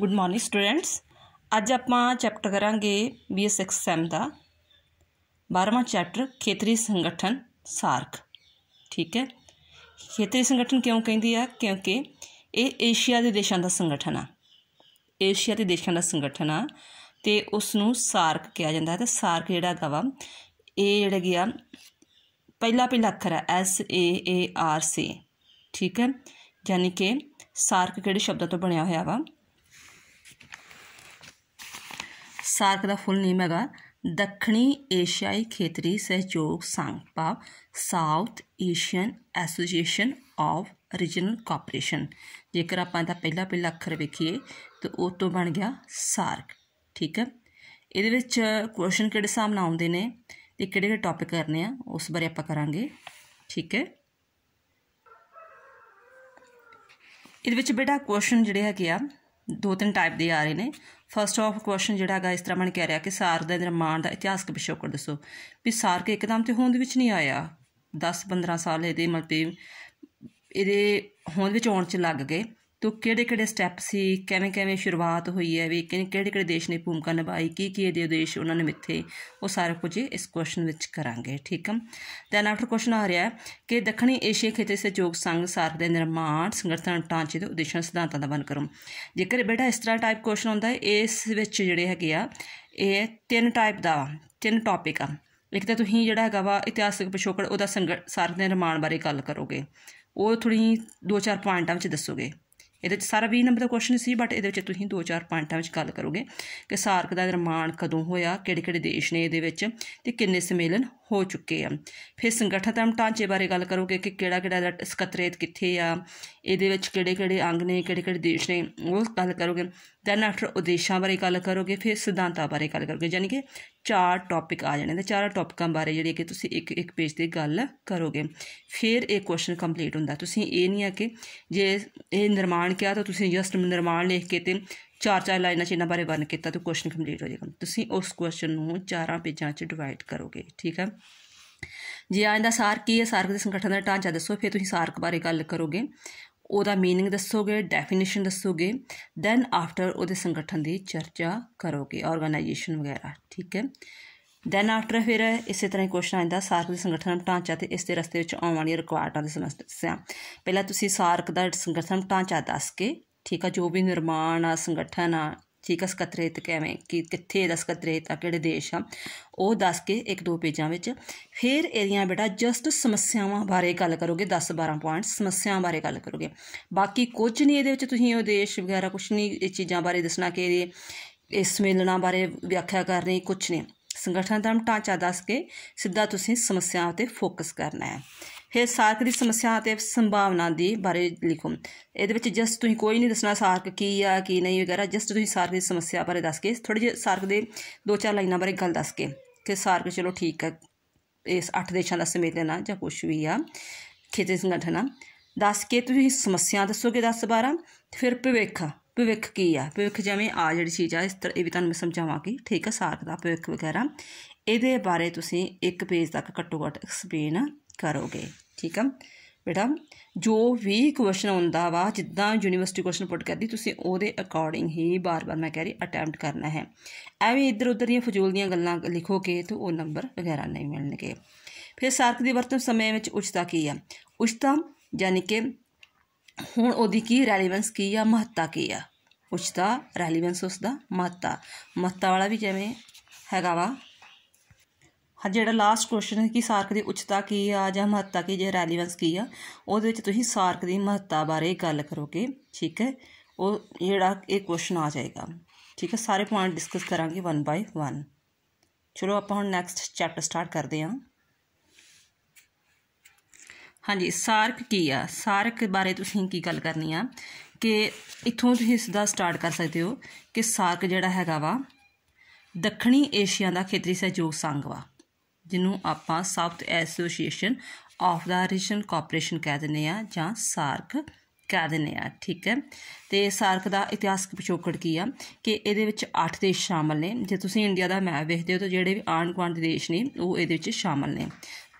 good morning students ਅੱਜ ਆਪਾਂ chapter ਕਰਾਂਗੇ ਬੀਐਸ 6 ਦਾ 12ਵਾਂ ਚੈਪਟਰ ਖੇਤਰੀ ਸੰਗਠਨ ਸਾਰਕ ਠੀਕ ਹੈ ਖੇਤਰੀ ਸੰਗਠਨ ਕਿਉਂ ਕਹਿੰਦੀ ਆ ਕਿਉਂਕਿ ਇਹ ਏਸ਼ੀਆ ਦੇ ਦੇਸ਼ਾਂ ਦਾ ਸੰਗਠਨ ਆ ਏਸ਼ੀਆ ਦੇ ਦੇਸ਼ਾਂ ਦਾ ਸੰਗਠਨ ਆ ਤੇ ਉਸ ਨੂੰ ਸਾਰਕ ਕਿਹਾ ਜਾਂਦਾ ਹੈ ਤੇ ਸਾਰਕ ਜਿਹੜਾ ਗਵਾ ਇਹ ਜਿਹੜਾ ਗਿਆ ਪਹਿਲਾ ਪਹਿਲਾ ਅੱਖਰ ਹੈ S A A R C ਠੀਕ ਹੈ ਯਾਨੀ ਕਿ ਸਾਰਕ ਕਿਹੜੇ ਸ਼ਬਦਾਂ ਤੋਂ ਬਣਿਆ ਹੋਇਆ ਵਾ ਸਾਰਕ ਦਾ ਫੁੱਲ ਨੇਮ ਹੈਗਾ ਦੱਖਣੀ ਏਸ਼ੀਆਈ ਖੇਤਰੀ ਸਹਿਯੋਗ ਸੰਘ ਪਾ South Asian Association of Regional Cooperation ਜੇਕਰ ਆਪਾਂ ਇਹਦਾ ਪਹਿਲਾ ਪਹਿਲਾ ਅੱਖਰ ਵੇਖੀਏ ਤਾਂ ਉਹ ਤੋਂ ਬਣ ਗਿਆ ਸਾਰਕ ਠੀਕ ਹੈ ਇਹਦੇ ਵਿੱਚ ਕੁਐਸਚਨ ਕਿਹੜੇ ਸਾਹਮਣੇ ਆਉਂਦੇ ਨੇ ਤੇ ਕਿਹੜੇ ਕਿਹੜੇ ਟੌਪਿਕ ਕਰਨੇ ਆ ਉਸ ਬਾਰੇ ਆਪਾਂ ਕਰਾਂਗੇ ਠੀਕ ਹੈ ਇਹਦੇ ਵਿੱਚ ਬੇਟਾ ਕੁਐਸਚਨ ਜਿਹੜੇ ਹੈਗੇ ਆ ਦੋ ਤਿੰਨ ਟਾਈਪ ਦੇ ਆ ਰਹੇ ਨੇ ਫਸਟ ਆਫ ਕੁਐਸਚਨ ਜਿਹੜਾ ਹੈਗਾ ਇਸ ਤਰ੍ਹਾਂ ਬਣ ਕੇ ਆ ਰਿਹਾ ਕਿ ਸਾਰ ਦੇ ਨਿਰਮਾਣ ਦਾ ਇਤਿਹਾਸਕ ਪਿਛੋਕੜ ਦੱਸੋ ਵੀ ਸਾਰ ਕੇ ਇੱਕਦਮ ਤੇ ਹੋਂਦ ਵਿੱਚ ਨਹੀਂ ਆਇਆ 10 15 ਸਾਲ ਇਹਦੇ ਮਤਲਬ ਇਹਦੇ ਹੋਂਦ ਵਿੱਚ ਆਉਣ ਚ ਲੱਗ ਗਏ ਤੋ ਕਿਹੜੇ ਕਿਹੜੇ ਸਟੈਪ ਸੀ ਕਿਵੇਂ ਕਿਵੇਂ ਸ਼ੁਰੂਆਤ ਹੋਈ ਹੈ ਵੀ ਕਿਹੜੇ ਕਿਹੜੇ ਦੇਸ਼ ਨੇ ਭੂਮਿਕਾ ਨਿਭਾਈ ਕੀ ਕੀ ਇਹਦੇ ਉਦੇਸ਼ ਉਹਨਾਂ ਨੇ ਮਿੱਥੇ ਉਹ ਸਾਰਾ ਕੁਝ ਇਸ ਕੁਐਸਚਨ ਵਿੱਚ ਕਰਾਂਗੇ ਠੀਕ ਹੈ ਦੈਨ ਆਫਟਰ ਕੁਐਸਚਨ ਆ ਰਿਹਾ ਹੈ ਕਿ ਦੱਖਣੀ ਏਸ਼ੀਆ ਖੇਤਰ ਸਹਿਯੋਗ ਸੰਘ ਸਾਰਕ ਦੇ ਨਿਰਮਾਣ ਸੰਗਠਨ ਟਾਂਚੇ ਦੇ ਉਦੇਸ਼ਾਂ ਸਿਧਾਂਤਾਂ ਦਾ ਵਰਣਨ ਕਰੋ ਜੇਕਰ ਬੇਟਾ ਇਸ ਤਰ੍ਹਾਂ ਟਾਈਪ ਕੁਐਸਚਨ ਹੁੰਦਾ ਹੈ ਇਸ ਵਿੱਚ ਜਿਹੜੇ ਹੈਗੇ ਆ ਇਹ ਤਿੰਨ ਟਾਈਪ ਦਾ ਤਿੰਨ ਟੌਪਿਕ ਆ ਇੱਕ ਤਾਂ ਤੁਸੀਂ ਜਿਹੜਾ ਹੈਗਾ ਵਾ ਇਤਿਹਾਸਿਕ ਪਿਛੋਕੜ ਉਹਦਾ ਸੰਗਠ ਸਾਰਕ ਦੇ ਨਿਰਮਾਣ ਬਾਰੇ ਗੱਲ ਕਰੋਗੇ ਉਹ ਥੋੜੀ ਦੋ ਚਾਰ ਪੁਆਇੰਟਾਂ ਵਿੱਚ ਦੱਸੋਗੇ ਇਹਦੇ ਵਿੱਚ ਸਾਰਾ 20 ਨੰਬਰ ਦਾ ਕੁਐਸਚਨ ਸੀ ਬਟ ਇਹਦੇ ਵਿੱਚ ਤੁਸੀਂ 2-4 ਪੁਆਇੰਟਾਂ ਵਿੱਚ ਗੱਲ ਕਰੋਗੇ ਕਿ ਸਾਰਕ ਦਾ ਨਿਰਮਾਣ ਕਦੋਂ ਹੋਇਆ ਕਿਹੜੇ-ਕਿਹੜੇ ਦੇਸ਼ ਨੇ ਇਹਦੇ ਵਿੱਚ ਤੇ ਕਿੰਨੇ ਸੰਮੇਲਨ ਹੋ ਚੁੱਕੇ ਆ ਫਿਰ ਸੰਗਠਨਾਤਮਕ ਢਾਂਚੇ ਬਾਰੇ ਗੱਲ ਕਰੋਗੇ ਕਿ ਕਿਹੜਾ-ਕਿਹੜਾ ਸਕੱਤਰੇਤ ਕਿੱਥੇ ਆ ਇਹਦੇ ਵਿੱਚ ਕਿਹੜੇ-ਕਿਹੜੇ ਅੰਗ ਨੇ ਕਿਹੜੇ-ਕਿਹੜੇ ਦੇਸ਼ ਨੇ ਉਹ ਗੱਲ ਕਰੋਗੇ ਦੈਨ ਆਫਟਰ ਉਦੇਸ਼ਾਂ ਬਾਰੇ ਗੱਲ ਕਰੋਗੇ ਫਿਰ ਸਿਧਾਂਤਾਂ ਬਾਰੇ ਗੱਲ ਕਰੋਗੇ ਯਾਨੀ ਕਿ ਚਾਰ ਟੌਪਿਕ ਆ ਜਾਣੇ ਨੇ ਚਾਰਾਂ ਟੌਪਿਕਾਂ ਬਾਰੇ ਜਿਹੜੇ ਕਿ ਤੁਸੀਂ ਇੱਕ ਇੱਕ ਪੇਜ ਤੇ ਗੱਲ ਕਰੋਗੇ ਫਿਰ ਇਹ ਕੁਐਸਚਨ ਕੰਪਲੀਟ ਹੁੰਦਾ ਤੁਸੀਂ ਇਹ ਨਹੀਂ ਆ ਕਿ ਜੇ ਇਹ ਨਿਰਮਾਣ ਕਿਹਾ ਤਾਂ ਤੁਸੀਂ ਜਸਟ ਨਿਰਮਾਣ ਲਿਖ ਕੇ ਤੇ ਚਾਰ ਚਾਰ ਲਾਈਨਾਂ ਚ ਇਹਨਾਂ ਬਾਰੇ ਵਰਨ ਕੀਤਾ ਤਾਂ ਕੁਐਸਚਨ ਕੰਪਲੀਟ ਹੋ ਜਾਏਗਾ ਤੁਸੀਂ ਉਸ ਕੁਐਸਚਨ ਨੂੰ ਚਾਰਾਂ ਪੇਜਾਂ 'ਚ ਡਿਵਾਈਡ ਕਰੋਗੇ ਠੀਕ ਹੈ ਜੇ ਆਇੰਦਾ ਸਾਰ ਕੀ ਹੈ ਸਾਰਕ ਦੇ ਸੰਗਠਨ ਦਾ ਢਾਂਚਾ ਦੱਸੋ ਫਿਰ ਤੁਸੀਂ ਸਾਰਕ ਬਾਰੇ ਗੱਲ ਕਰੋਗੇ ਉਹਦਾ मीनिंग ਦੱਸੋਗੇ ਡੈਫੀਨੇਸ਼ਨ ਦੱਸੋਗੇ ਦੈਨ ਆਫਟਰ ਉਹਦੇ ਸੰਗਠਨ ਦੀ ਚਰਚਾ ਕਰੋਗੇ ਆਰਗੇਨਾਈਜੇਸ਼ਨ ਵਗੈਰਾ ਠੀਕ ਹੈ ਦੈਨ ਆਫਟਰ ਫਿਰ ਇਸੇ ਤਰ੍ਹਾਂ ਹੀ ਕੁਐਸਚਨ ਆਇੰਦਾ ਸਾਰਕ ਦੇ ਸੰਗਠਨ ਢਾਂਚਾ ਤੇ ਇਸ ਦੇ ਰਸਤੇ ਵਿੱਚ ਆਉਣ ਵਾਲੀਆਂ ਰਿਕੁਆਇਰਟਾਂ ਦੇ ਸਮੱਸਿਆ ਪਹਿਲਾਂ ਤੁਸੀਂ ਸਾਰਕ ਦਾ ਸੰਗਠਨ ਢਾਂਚਾ ਦੱਸ ਕੇ ਠੀਕ ਆ ਜੋ ਵੀ ਨਿਰਮਾਣ ਆ ਸੰਗਠਨ ਆ ਠੀਕ ਹੈ ਸਕਤਰੇਤ ਕਿਵੇਂ ਕਿ ਕਿੱਥੇ ਦਾ ਸਕਤਰੇਤ ਆ ਕਿਹੜੇ ਦੇਸ਼ ਆ ਉਹ ਦੱਸ ਕੇ ਇੱਕ ਦੋ ਪੇਜਾਂ ਵਿੱਚ ਫਿਰ ਇਹਦੀਆਂ ਬੇਟਾ ਜਸਟ ਸਮੱਸਿਆਵਾਂ ਬਾਰੇ ਗੱਲ ਕਰੋਗੇ 10 12 ਪੁਆਇੰਟ ਸਮੱਸਿਆਵਾਂ ਬਾਰੇ ਗੱਲ ਕਰੋਗੇ ਬਾਕੀ ਕੁਝ ਨਹੀਂ ਇਹਦੇ ਵਿੱਚ ਤੁਸੀਂ ਉਹ ਦੇਸ਼ ਵਗੈਰਾ ਕੁਝ ਨਹੀਂ ਇਹ ਚੀਜ਼ਾਂ ਬਾਰੇ ਦੱਸਣਾ ਕਿ ਇਹ ਇਸ ਮੇਲਣਾ ਬਾਰੇ ਵਿਆਖਿਆ ਕਰਨੀ ਕੁਝ ਨਹੀਂ ਸੰਗਠਨ ਦਾ ਢਾਂਚਾ ਦੱਸ ਕੇ ਸਿੱਧਾ ਤੁਸੀਂ ਸਮੱਸਿਆਵਾਂ ਤੇ ਫੋਕਸ ਕਰਨਾ ਹੈ ਫਿਰ ਸਾਰਕ ਦੀ ਸਮੱਸਿਆ ਅਤੇ ਸੰਭਾਵਨਾ ਦੀ ਬਾਰੇ ਲਿਖੋ ਇਹਦੇ ਵਿੱਚ ਜਸਟ ਤੁਸੀਂ ਕੋਈ ਨਹੀਂ ਦੱਸਣਾ ਸਾਰਕ ਕੀ ਆ ਕੀ ਨਹੀਂ ਵਗੈਰਾ ਜਸਟ ਤੁਸੀਂ ਸਾਰਕ ਦੀ ਸਮੱਸਿਆ ਬਾਰੇ ਦੱਸ ਕੇ ਥੋੜੀ ਜਿਹੀ ਸਾਰਕ ਦੇ ਦੋ ਚਾਰ ਲਾਈਨਾਂ ਬਾਰੇ ਗੱਲ ਦੱਸ ਕੇ ਕਿ ਸਾਰਕ ਚਲੋ ਠੀਕ ਹੈ ਇਸ ਅੱਠ ਦੇਸ਼ਾਂ ਦਾ ਸਮੇਲਨ ਆ ਜਾਂ ਕੁਝ ਵੀ ਆ ਖੇਤੀ ਸੰਗਠਨ ਆ ਦੱਸ ਕੇ ਤੁਸੀਂ ਸਮੱਸਿਆ ਦੱਸੋਗੇ 10 12 ਫਿਰ ਭਵਿੱਖ ਭਵਿੱਖ ਕੀ ਆ ਭਵਿੱਖ ਜਿਵੇਂ ਆ ਜਿਹੜੀ ਚੀਜ਼ ਆ ਇਸ ਤਰ੍ਹਾਂ ਇਹ ਵੀ ਤੁਹਾਨੂੰ ਮੈਂ ਸਮਝਾਵਾਂਗੀ ਠੀਕ ਆ ਸਾਰਕ ਦਾ ਭਵਿੱਖ ਵਗੈਰਾ ਇਹਦੇ ਬਾਰੇ ਤੁਸੀਂ ਇੱਕ ਪੇਜ ਤੱਕ ਘੱਟੋ ਘੱਟ ਐਕਸਪਲੇਨ ਕਰੋਗੇ ਠੀਕ ਆ ਬੇਟਾ ਜੋ ਵੀ ਕੁਐਸਚਨ ਆਉਂਦਾ ਵਾ ਜਿੱਦਾਂ ਯੂਨੀਵਰਸਿਟੀ ਕੁਐਸਚਨ ਪੁੱਟ ਕਰਦੀ ਤੁਸੀਂ ਉਹਦੇ ਅਕੋਰਡਿੰਗ ਹੀ ਬਾਰ-ਬਾਰ ਮੈਂ ਕਹਿ ਰਹੀ ਅਟੈਂਪਟ ਕਰਨਾ ਹੈ ਐਵੇਂ ਇੱਧਰ ਉੱਧਰ ਦੀਆਂ ਫਜ਼ੂਲ ਦੀਆਂ ਗੱਲਾਂ ਲਿਖੋਗੇ ਤਾਂ ਉਹ ਨੰਬਰ ਵਗੈਰਾ ਨਹੀਂ ਮਿਲਣਗੇ ਫਿਰ ਸਾਰਕ ਦੀ ਵਰਤੋਂ ਸਮੇਂ ਵਿੱਚ ਉਚਤਾ ਕੀ ਆ ਉਚਤਾ ਯਾਨੀ ਕਿ ਹੁਣ ਉਹਦੀ ਕੀ ਰੈਲੇਵੈਂਸ ਕੀ ਆ ਮਹੱਤਤਾ ਕੀ ਆ ਉਚਤਾ ਰੈਲੇਵੈਂਸ ਉਸ ਦਾ ਮਹੱਤਤਾ ਮਹੱਤਤਾ ਵਾਲਾ ਵੀ ਜਿਵੇਂ ਹੈਗਾ ਵਾ ਹਾਂ ਜਿਹੜਾ ਲਾਸਟ ਕੁਐਸਚਨ ਹੈ ਕਿ ਸਾਰਕ ਦੀ ਉਚਤਾ ਕੀ ਆ ਜਾਂ ਮਹੱਤਤਾ ਕੀ ਜਾਂ ਰੈਲੀਵੈਂਸ ਕੀ ਆ ਉਹਦੇ ਵਿੱਚ ਤੁਸੀਂ ਸਾਰਕ ਦੀ ਮਹੱਤਤਾ ਬਾਰੇ ਗੱਲ ਕਰੋਗੇ ਠੀਕ ਹੈ ਉਹ ਜਿਹੜਾ ਇਹ ਕੁਐਸਚਨ ਆ ਜਾਏਗਾ ਠੀਕ ਹੈ ਸਾਰੇ ਪੁਆਇੰਟ ਡਿਸਕਸ ਕਰਾਂਗੇ 1 ਬਾਈ 1 ਚਲੋ ਆਪਾਂ ਹੁਣ ਨੈਕਸਟ ਚੈਪਟਰ ਸਟਾਰਟ ਕਰਦੇ ਹਾਂ ਹਾਂਜੀ ਸਾਰਕ ਕੀ ਆ ਸਾਰਕ ਬਾਰੇ ਤੁਸੀਂ ਕੀ ਗੱਲ ਕਰਨੀ ਆ ਕਿ ਇੱਥੋਂ ਤੁਸੀਂ ਇਸ ਦਾ ਸਟਾਰਟ ਕਰ ਸਕਦੇ ਹੋ ਕਿ ਸਾਰਕ ਜਿਹੜਾ ਹੈਗਾ ਵਾ ਦੱਖਣੀ ਏਸ਼ੀਆ ਦਾ ਖੇਤਰੀ ਸਹਿਯੋਗ ਸੰਘ ਵਾ ਜਿਹਨੂੰ ਆਪਾਂ ਸਾਊਥ ਐਸੋਸੀਏਸ਼ਨ ਆਫ ਦਾ ਰੀਜਨ ਕੋਆਪਰੇਸ਼ਨ ਕਹਿ ਦਿੰਦੇ ਆ ਜਾਂ ਸਾਰਕ ਕਹਿ ਦਿੰਦੇ ਆ ਠੀਕ ਹੈ ਤੇ ਸਾਰਕ ਦਾ ਇਤਿਹਾਸਕ ਪਿਛੋਕੜ ਕੀ ਆ ਕਿ ਇਹਦੇ ਵਿੱਚ 8 ਦੇਸ਼ ਸ਼ਾਮਲ ਨੇ ਜੇ ਤੁਸੀਂ ਇੰਡੀਆ ਦਾ ਮੈਪ ਵੇਖਦੇ ਹੋ ਤਾਂ ਜਿਹੜੇ ਵੀ ਆਣ ਗੁਆਂਢ ਦੇਸ਼ ਨੇ ਉਹ ਇਹਦੇ ਵਿੱਚ ਸ਼ਾਮਲ ਨੇ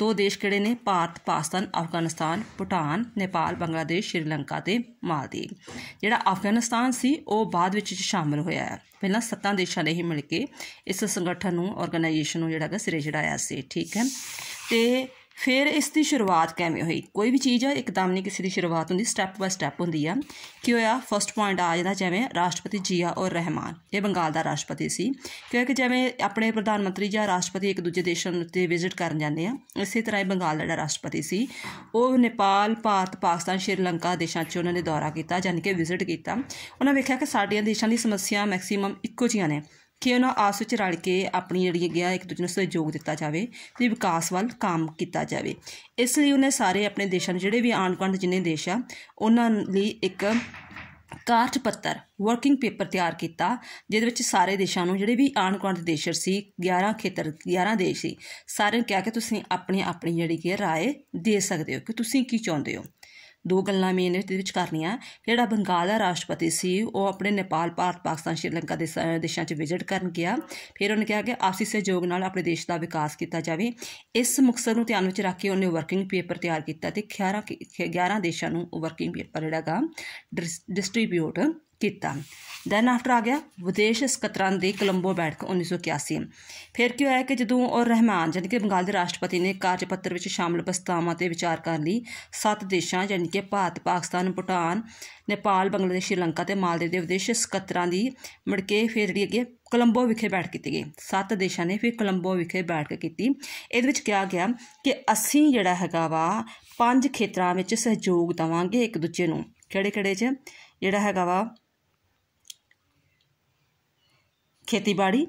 ਦੋ ਦੇਸ਼ ਕਿਹੜੇ ਨੇ ਭਾਰਤ ਪਾਕਿਸਤਾਨ ਅਫਗਾਨਿਸਤਾਨ ਭੂਟਾਨ ਨੇਪਾਲ ਬੰਗਲਾਦੇਸ਼ ਸ਼੍ਰੀਲੰਕਾ ਤੇ ਮਾਲਦੀ ਜਿਹੜਾ ਅਫਗਾਨਿਸਤਾਨ ਸੀ ਉਹ ਬਾਅਦ ਵਿੱਚ ਸ਼ਾਮਲ ਹੋਇਆ ਹੈ ਪਹਿਲਾਂ ਸੱਤਾਂ ਦੇਸ਼ਾਂ ਨੇ ਹੀ ਮਿਲ ਕੇ ਇਸ ਸੰਗਠਨ ਨੂੰ ਆਰਗੇਨਾਈਜੇਸ਼ਨ ਨੂੰ ਜਿਹੜਾ ਹੈਗਾ ਸਿਰੇ ਚੜਾਇਆ ਸੀ ਠੀਕ ਹੈ ਤੇ ਫਿਰ ਇਸ ਦੀ ਸ਼ੁਰੂਆਤ ਕਿਵੇਂ ਹੋਈ ਕੋਈ ਵੀ ਚੀਜ਼ ਆ ਇੱਕਦਮ ਨਹੀਂ ਕਿਸੇ ਦੀ ਸ਼ੁਰੂਆਤ ਹੁੰਦੀ ਸਟੈਪ ਬਾਈ ਸਟੈਪ ਹੁੰਦੀ ਆ ਕੀ ਹੋਇਆ ਫਰਸਟ ਪੁਆਇੰਟ ਆ ਜਾਂਦਾ ਜਿਵੇਂ ਰਾਸ਼ਟਰਪਤੀ ਜੀਆ ਔਰ ਰਹਿਮਾਨ ਇਹ ਬੰਗਾਲ ਦਾ ਰਾਸ਼ਟਰਪਤੀ ਸੀ ਕਿਉਂਕਿ ਜਿਵੇਂ ਆਪਣੇ ਪ੍ਰਧਾਨ ਮੰਤਰੀ ਜਾਂ ਰਾਸ਼ਟਰਪਤੀ ਇੱਕ ਦੂਜੇ ਦੇਸ਼ਾਂ ਉੱਤੇ ਵਿਜ਼ਿਟ ਕਰਨ ਜਾਂਦੇ ਆ ਇਸੇ ਤਰ੍ਹਾਂ ਇਹ ਬੰਗਾਲ ਦਾ ਰਾਸ਼ਟਰਪਤੀ ਸੀ ਉਹ ਨੇਪਾਲ ਭਾਰਤ ਪਾਕਿਸਤਾਨ ਸ਼੍ਰੀਲੰਕਾ ਦੇਸ਼ਾਂ 'ਚ ਉਹਨਾਂ ਨੇ ਦੌਰਾ ਕੀਤਾ ਜਾਨਕਿ ਵਿਜ਼ਿਟ ਕੀਤਾ ਉਹਨਾਂ ਵੇਖਿਆ ਕਿ ਸਾਡੀਆਂ ਦੇਸ਼ਾਂ ਦੀ ਸਮੱਸਿਆ ਮੈਕਸਿਮਮ ਇੱਕੋ ਜੀਆਂ ਨੇ ਕਿ ਉਹਨਾਂ ਆਸ ਵਿੱਚ ਰਲ ਕੇ ਆਪਣੀ ਜਿਹੜੀ ਹੈ ਗਿਆ ਇੱਕ ਦੂਜੇ ਨੂੰ ਸਹਿਯੋਗ ਦਿੱਤਾ ਜਾਵੇ ਤੇ ਵਿਕਾਸ ਵੱਲ ਕੰਮ ਕੀਤਾ ਜਾਵੇ ਇਸ ਲਈ ਉਹਨੇ ਸਾਰੇ ਆਪਣੇ ਦੇਸ਼ਾਂ ਦੇ ਜਿਹੜੇ ਵੀ ਆਂਢ-ਗੁਆਂਢ ਜਿੰਨੇ ਦੇਸ਼ ਆ ਉਹਨਾਂ ਲਈ ਇੱਕ ਕਾਰਜ ਪੱਤਰ ਵਰਕਿੰਗ ਪੇਪਰ ਤਿਆਰ ਕੀਤਾ ਜਿਹਦੇ ਵਿੱਚ ਸਾਰੇ ਦੇਸ਼ਾਂ ਨੂੰ ਜਿਹੜੇ ਵੀ ਆਣ ਦੇ ਦੇਸ਼ਰ ਸੀ 11 ਖੇਤਰ 11 ਦੇਸ਼ ਸੀ ਸਾਰਿਆਂ ਨੂੰ ਕਿਹਾ ਕਿ ਤੁਸੀਂ ਆਪਣੀ ਆਪਣੀ ਜਿਹੜੀ ਕਿ ਰਾਏ ਦੇ ਸਕਦੇ ਹੋ ਕਿ ਤੁਸੀਂ ਕੀ ਚਾਹੁੰਦੇ ਹੋ ਦੋ ਗੱਲਾਂ ਮੇਨ ਇਸ ਦੇ ਵਿੱਚ ਕਰਨੀਆਂ ਜਿਹੜਾ ਬੰਗਾਲ ਦਾ ਰਾਸ਼ਟਰਪਤੀ ਸੀ ਉਹ ਆਪਣੇ ਨੇਪਾਲ ਭਾਰਤ ਪਾਕਿਸਤਾਨ ਸ਼੍ਰੀਲੰਕਾ ਦੇ ਦੇਸ਼ਾਂ 'ਚ ਵਿਜ਼ਿਟ ਕਰਨ ਗਿਆ ਫਿਰ ਉਹਨੇ ਕਿਹਾ ਕਿ ਆਪਸੀ ਸਹਿਯੋਗ ਨਾਲ ਆਪਣੇ ਦੇਸ਼ ਦਾ ਵਿਕਾਸ ਕੀਤਾ ਜਾਵੇ ਇਸ ਮਕਸਦ ਨੂੰ ਧਿਆਨ ਵਿੱਚ ਰੱਖ ਕੇ ਉਹਨੇ ਵਰਕਿੰਗ ਪੇਪਰ ਤਿਆਰ ਕੀਤਾ ਤੇ 11 11 ਦੇਸ਼ਾਂ ਨੂੰ ਵਰਕਿੰਗ ਪੇਪਰ ਜਿਹੜਾਗਾ ਡਿਸਟ੍ਰੀਬਿਊਟ ਕੀਤਾ ਦੈਨ ਆਫਟਰ ਆ ਗਿਆ ਵਿਦੇਸ਼ ਸਕੱਤਰਾਂ ਦੀ ਕੋਲੰਬੋ ਬੈਠਕ 1981 ਫਿਰ ਕੀ ਹੋਇਆ ਕਿ ਜਦੋਂ ਉਹ ਰਹਿਮਾਨ ਜਾਨੀ ਕਿ ਬੰਗਾਲ ਦੇ ਰਾਸ਼ਟਰਪਤੀ ਨੇ ਕਾਰਜ ਪੱਤਰ ਵਿੱਚ ਸ਼ਾਮਲ ਪ੍ਰਸਤਾਵਾਂ ਤੇ ਵਿਚਾਰ ਕਰਨ ਲਈ ਸੱਤ ਦੇਸ਼ਾਂ ਜਾਨੀ ਕਿ ਭਾਰਤ ਪਾਕਿਸਤਾਨ ਭੂਟਾਨ ਨੇਪਾਲ ਬੰਗਲਾਦੇਸ਼ ਸ਼੍ਰੀਲੰਕਾ ਤੇ ਮਾਲਦੀਵ ਦੇ ਵਿਦੇਸ਼ ਸਕੱਤਰਾਂ ਦੀ ਮੜ ਕੇ ਫਿਰ ਜਿਹੜੀ ਅੱਗੇ ਕੋਲੰਬੋ ਵਿਖੇ ਬੈਠਕ ਕੀਤੀ ਗਈ ਸੱਤ ਦੇਸ਼ਾਂ ਨੇ ਫਿਰ ਕੋਲੰਬੋ ਵਿਖੇ ਬੈਠਕ ਕੀਤੀ ਇਹਦੇ ਵਿੱਚ ਕਿਹਾ ਗਿਆ ਕਿ ਅਸੀਂ ਜਿਹੜਾ ਹੈਗਾ ਵਾ ਪੰਜ ਖੇਤਰਾਂ ਵਿੱਚ ਸਹਿਯੋਗ ਦਵਾਂਗੇ ਇੱਕ ਦੂਜੇ ਨੂੰ ਕਿਹੜੇ ਕਿਹੜੇ 'ਚ ਜਿਹੜਾ ਹੈਗਾ ਵਾ ਖੇਤੀਬਾੜੀ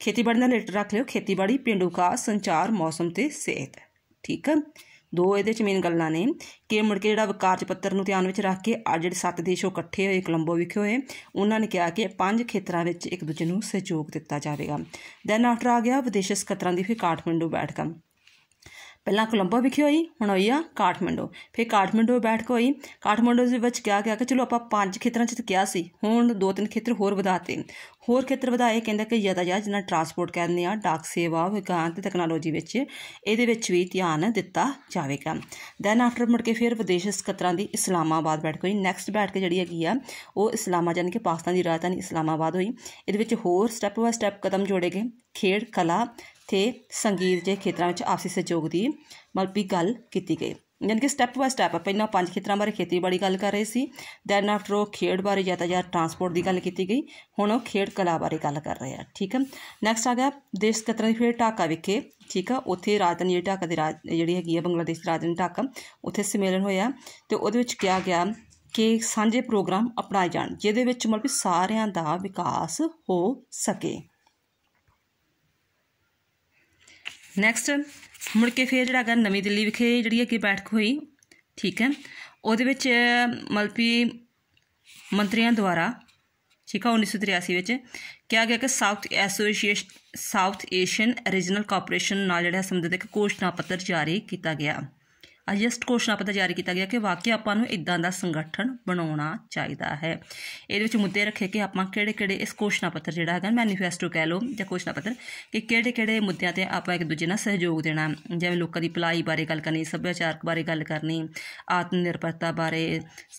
ਖੇਤੀਬਾੜੀ ਨਾਲ ਰਿਲੇਟਡ ਰੱਖ ਲਿਓ ਖੇਤੀਬਾੜੀ ਪਿੰਡੂ ਕਾ ਸੰਚਾਰ ਮੌਸਮ ਤੇ ਸਿਹਤ ਠੀਕ ਹੈ ਦੋ ਇਹਦੇ ਚ ਮੇਨ ਗੱਲਾਂ ਨੇ ਕਿ ਮੁੜ ਕੇ ਜਿਹੜਾ ਵਿਕਾਰਜ ਪੱਤਰ ਨੂੰ ਧਿਆਨ ਵਿੱਚ ਰੱਖ ਕੇ ਆ ਜਿਹੜੇ ਸੱਤ ਦੇਸ਼ ਉਹ ਇਕੱਠੇ ਹੋਏ ਕੋਲੰਬੋ ਵਿਖੇ ਹੋਏ ਉਹਨਾਂ ਨੇ ਕਿਹਾ ਕਿ ਪੰਜ ਖੇਤਰਾਂ ਵਿੱਚ ਇੱਕ ਦੂਜੇ ਨੂੰ ਸਹਿਯੋਗ ਦਿੱਤਾ ਜਾਵੇਗਾ ਦੈਨ ਆਫਟਰ ਆ ਗਿਆ ਵਿਦੇਸ਼ੀ ਸਕੱਤਰਾਂ ਦੀ ਫਿਰ ਕਾਠਮੰਡੂ ਬੈਠਕ ਪਹਿਲਾਂ ਕੋਲੰਬੋ ਵਿਖੇ ਹੋਈ ਹੁਣ ਹੋਈ ਆ ਕਾਠਮੰਡੂ ਫਿਰ ਕਾਠਮੰਡੂ ਕੇ ਹੋਈ ਕਾਠਮੰਡੂ ਦੇ ਵਿੱਚ ਕਿਹਾ ਗਿਆ ਕਿ ਚਲੋ ਆਪਾਂ ਪੰਜ ਖੇਤਰਾਂ 'ਚ ਕਿਹਾ ਸੀ ਹੁਣ ਦੋ ਤਿੰਨ ਖੇਤਰ ਹੋਰ ਵਧਾਤੇ ਹੋਰ ਖੇਤਰ ਵਧਾਏ ਕਹਿੰਦਾ ਕਿ ਯਾਤਾਯਾਤ ਜਿਹਨਾਂ ਟਰਾਂਸਪੋਰਟ ਕਹਿੰਦੇ ਆ ਡਾਕ ਸੇਵਾ ਵਿਗਿਆਨ ਤੇ ਟੈਕਨੋਲੋਜੀ ਵਿੱਚ ਇਹਦੇ ਵਿੱਚ ਵੀ ਧਿਆਨ ਦਿੱਤਾ ਜਾਵੇਗਾ ਦੈਨ ਆਫਟਰ ਮੁੜ ਕੇ ਫਿਰ ਵਿਦੇਸ਼ ਸਕੱਤਰਾਂ ਦੀ ਇਸਲਾਮਾਬਾਦ ਕੇ ਹੋਈ ਨੈਕਸਟ ਬੈਠ ਕੇ ਜਿਹੜੀ ਹੈਗੀ ਆ ਉਹ ਇਸਲਾਮਾ ਜਾਨ ਕਿ ਪਾਕਿਸਤਾਨ ਦੀ ਰਾਜਧਾਨੀ ਇਸਲਾਮਾਬਾਦ ਹੋਈ ਇਹਦੇ ਵਿੱਚ ਹੋਰ ਸਟੈਪ ਬਾਏ ਸਟੈਪ ਕਦਮ ਜੋੜੇ ਗਏ ਖੇਡ ਕਲਾ ਤੇ ਸੰਗੀਤ ਦੇ ਖੇਤਰਾਂ ਵਿੱਚ ਆਪਸੀ ਸਹਿਯੋਗ ਦੀ ਮਲਪੀ ਗੱਲ ਕੀਤੀ ਗਈ ਯਾਨੀ ਕਿ ਸਟੈਪ ਬਾਏ ਸਟੈਪ ਪਹਿਲਾਂ ਪੰਜ ਖੇਤਰਾਂ ਬਾਰੇ ਖੇਤੀਬਾੜੀ ਗੱਲ ਕਰ ਰਹੇ ਸੀ ਦੈਨ ਆਫਟਰ ਉਹ ਖੇਡ ਬਾਰੇ ਤਾਂ ਟਰਾਂਸਪੋਰਟ ਦੀ ਗੱਲ ਕੀਤੀ ਗਈ ਹੁਣ ਉਹ ਖੇਡ ਕਲਾ ਬਾਰੇ ਗੱਲ ਕਰ ਰਹੇ ਆ ਠੀਕ ਹੈ ਨੈਕਸਟ ਆ ਗਿਆ ਦੇਸ਼ ਕਤਰਾਂ ਦੀ ਫੇਰ ਢਾਕਾ ਵਿਖੇ ਠੀਕ ਆ ਉੱਥੇ ਰਾਜਧਾਨੀ ਢਾਕਾ ਦੇ ਰਾਜ ਜਿਹੜੀ ਹੈਗੀ ਆ ਬੰਗਲਾਦੇਸ਼ ਰਾਜਧਾਨੀ ਢਾਕਾ ਉੱਥੇ ਸਮੇਲਨ ਹੋਇਆ ਤੇ ਉਹਦੇ ਵਿੱਚ ਕਿਹਾ ਗਿਆ ਕਿ ਸਾਂਝੇ ਪ੍ਰੋਗਰਾਮ ਅਪਣਾਏ ਜਾਣ ਜਿਹਦੇ ਵਿੱਚ ਮਤਲਬ ਸਾਰਿਆਂ ਦਾ ਵਿਕਾਸ ਹੋ ਸਕੇ ਨੈਕਸਟ ਮੁੜ ਕੇ ਫੇਰ ਜਿਹੜਾ ਹੈਗਾ ਨਵੀਂ ਦਿੱਲੀ ਵਿਖੇ ਜਿਹੜੀ ਅੱਗੇ ਬੈਠਕ ਹੋਈ ਠੀਕ ਹੈ ਉਹਦੇ ਵਿੱਚ ਮਲਪੀ ਮੰਤਰੀਆਂ ਦੁਆਰਾ ਠੀਕ ਹੈ 1983 ਵਿੱਚ ਕਿਹਾ ਗਿਆ ਕਿ South Association South Asian regional corporation ਨਾਲ ਜਿਹੜਾ ਸੰਬੰਧਿਤ ਇੱਕ ਘੋਸ਼ਣਾ ਪੱਤਰ ਜਾਰੀ ਕੀਤਾ ਗਿਆ ਅਜਸਟ ਘੋਸ਼ਣਾ ਪੱਤਰ ਜਾਰੀ ਕੀਤਾ ਗਿਆ ਕਿ ਵਾਕਿਆ ਆਪਾਂ ਨੂੰ ਇਦਾਂ ਦਾ ਸੰਗਠਨ ਬਣਾਉਣਾ ਚਾਹੀਦਾ ਹੈ ਇਹਦੇ ਵਿੱਚ ਮੁੱਦੇ ਰੱਖੇ ਕਿ ਆਪਾਂ ਕਿਹੜੇ-ਕਿਹੜੇ ਇਸ ਘੋਸ਼ਣਾ ਪੱਤਰ ਜਿਹੜਾ ਹੈਗਾ ਮੈਨੀਫੈਸਟੋ ਕਹਿ ਲਓ ਜਾਂ ਘੋਸ਼ਣਾ ਪੱਤਰ ਕਿ ਕਿਹੜੇ-ਕਿਹੜੇ ਮੁੱਦਿਆਂ ਤੇ ਆਪਾਂ ਇੱਕ ਦੂਜੇ ਨਾਲ ਸਹਿਯੋਗ ਦੇਣਾ ਜਿਵੇਂ ਲੋਕਾਂ ਦੀ ਭਲਾਈ ਬਾਰੇ ਗੱਲ ਕਰਨੀ ਸੱਭਿਆਚਾਰਕ ਬਾਰੇ ਗੱਲ ਕਰਨੀ ਆਤਮ ਨਿਰਭਰਤਾ ਬਾਰੇ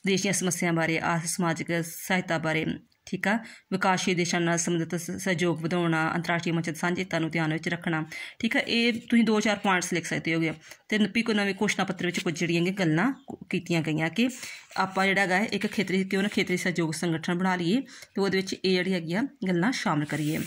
ਦੇਸ਼ੀ ਸਮੱਸਿਆਵਾਂ ਬਾਰੇ ਆਸ ਸਮਾਜਿਕ ਸਹਾਇਤਾ ਬਾਰੇ ਠੀਕ ਆ ਵਿਕਾਸਸ਼ੀਲ ਦੇਸ਼ਾਂ ਨਾਲ ਸੰਬੰਧਿਤ ਸਹਿਯੋਗ ਵਧਾਉਣਾ ਅੰਤਰਰਾਸ਼ਟਰੀ ਮੰਚ ਦੇ ਸਾਂਝੇਤਾ ਨੂੰ ਧਿਆਨ ਵਿੱਚ ਰੱਖਣਾ ਠੀਕ ਆ ਇਹ ਤੁਸੀਂ ਦੋ ਚਾਰ ਪੁਆਇੰਟਸ ਲਿਖ ਸਕਦੇ ਹੋਗੇ ਤੇ ਨਪੀ ਕੋ ਨਵੇਂ ਘੋਸ਼ਣਾ ਪੱਤਰ ਵਿੱਚ ਕੁਝ ਜਿਹੜੀਆਂ ਗੱਲਾਂ ਕੀਤੀਆਂ ਗਈਆਂ ਕਿ ਆਪਾਂ ਜਿਹੜਾ ਹੈਗਾ ਇੱਕ ਖੇਤਰੀ ਕਿਉਂ ਨਾ ਖੇਤਰੀ ਸਹਿਯੋਗ ਸੰਗਠਨ ਬਣਾ ਲਈਏ ਤੇ ਉਹਦੇ ਵਿੱਚ ਇਹ ਜਿਹੜੀ ਹੈਗੀ ਆ ਗੱਲਾਂ ਸ਼ਾਮਲ ਕਰੀਏ